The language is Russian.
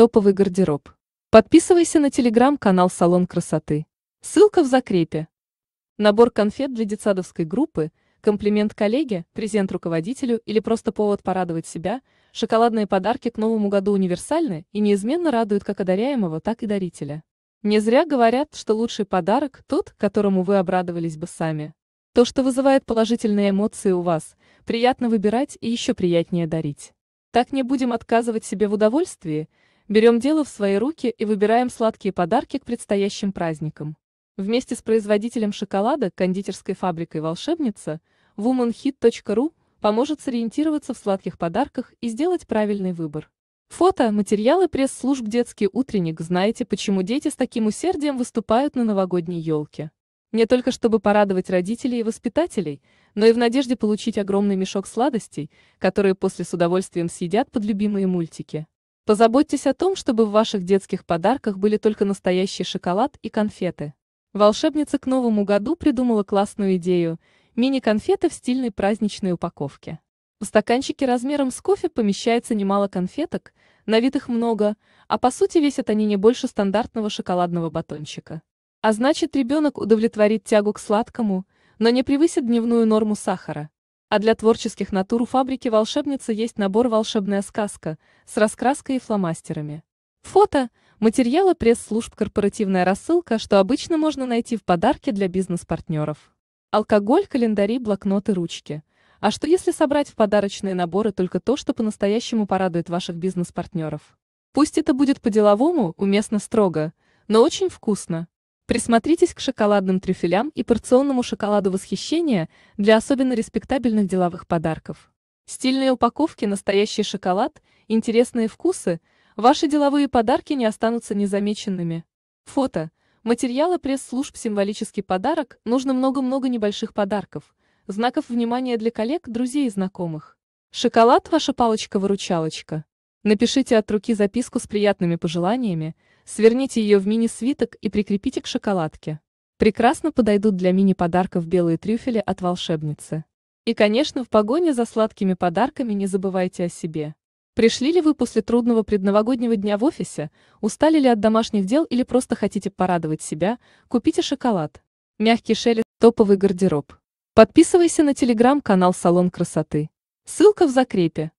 Топовый гардероб. Подписывайся на телеграм-канал «Салон красоты». Ссылка в закрепе. Набор конфет для детсадовской группы, комплимент коллеге, презент руководителю или просто повод порадовать себя, шоколадные подарки к Новому году универсальны и неизменно радуют как одаряемого, так и дарителя. Не зря говорят, что лучший подарок – тот, которому вы обрадовались бы сами. То, что вызывает положительные эмоции у вас, приятно выбирать и еще приятнее дарить. Так не будем отказывать себе в удовольствии – Берем дело в свои руки и выбираем сладкие подарки к предстоящим праздникам. Вместе с производителем шоколада, кондитерской фабрикой «Волшебница» womanhit.ru поможет сориентироваться в сладких подарках и сделать правильный выбор. Фото, материалы пресс-служб «Детский утренник» знаете, почему дети с таким усердием выступают на новогодней елке. Не только чтобы порадовать родителей и воспитателей, но и в надежде получить огромный мешок сладостей, которые после с удовольствием съедят под любимые мультики. Позаботьтесь о том, чтобы в ваших детских подарках были только настоящий шоколад и конфеты. Волшебница к Новому году придумала классную идею – мини-конфеты в стильной праздничной упаковке. В стаканчике размером с кофе помещается немало конфеток, на вид их много, а по сути весят они не больше стандартного шоколадного батончика. А значит, ребенок удовлетворит тягу к сладкому, но не превысит дневную норму сахара. А для творческих натур у фабрики «Волшебница» есть набор «Волшебная сказка» с раскраской и фломастерами. Фото – материалы пресс-служб «Корпоративная рассылка», что обычно можно найти в подарке для бизнес-партнеров. Алкоголь, календари, блокноты, ручки. А что если собрать в подарочные наборы только то, что по-настоящему порадует ваших бизнес-партнеров? Пусть это будет по-деловому, уместно строго, но очень вкусно. Присмотритесь к шоколадным трюфелям и порционному шоколаду восхищения для особенно респектабельных деловых подарков. Стильные упаковки, настоящий шоколад, интересные вкусы – ваши деловые подарки не останутся незамеченными. Фото. Материалы пресс-служб «Символический подарок» нужно много-много небольших подарков, знаков внимания для коллег, друзей и знакомых. Шоколад – ваша палочка-выручалочка. Напишите от руки записку с приятными пожеланиями, сверните ее в мини-свиток и прикрепите к шоколадке. Прекрасно подойдут для мини-подарков белые трюфели от волшебницы. И, конечно, в погоне за сладкими подарками не забывайте о себе. Пришли ли вы после трудного предновогоднего дня в офисе, устали ли от домашних дел или просто хотите порадовать себя, купите шоколад. Мягкий шелест, топовый гардероб. Подписывайся на телеграм-канал «Салон красоты». Ссылка в закрепе.